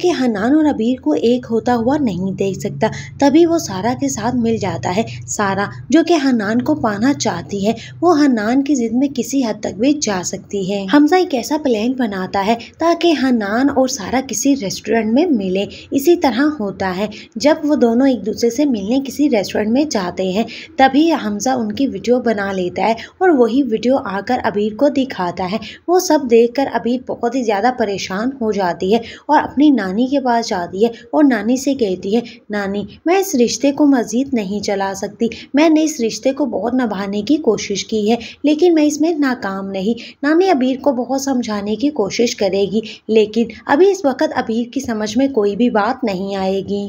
कि हनान और अबीर को एक होता हुआ नहीं देख सकता तभी वो सारा के साथ मिल जाता है सारा जो कि हनान को पाना चाहती है वो हनान की जिद में किसी हद तक भी जा सकती है हमजा एक ऐसा प्लान बनाता है ताकि हनान और सारा किसी रेस्टोरेंट में मिले इसी तरह होता है जब वो दोनों एक दूसरे से मिलने किसी रेस्टोरेंट में जाते हैं तभी हमजा उनकी वीडियो बना लेता है और वही वीडियो आकर अबीर को दिखाता है वो सब देख कर अबीर बहुत ही ज़्यादा परेशान हो जाती है और अपनी नानी के पास जाती है और नानी से कहती है नानी मैं इस रिश्ते को मज़ीद नहीं चला सकती मैंने इस रिश्ते को बहुत नभाने की कोशिश की है लेकिन मैं इसमें नाकाम नहीं नानी अबीर को बहुत समझाने की कोशिश करेगी लेकिन अभी इस वक्त अबीर की समझ में कोई भी बात नहीं आएगी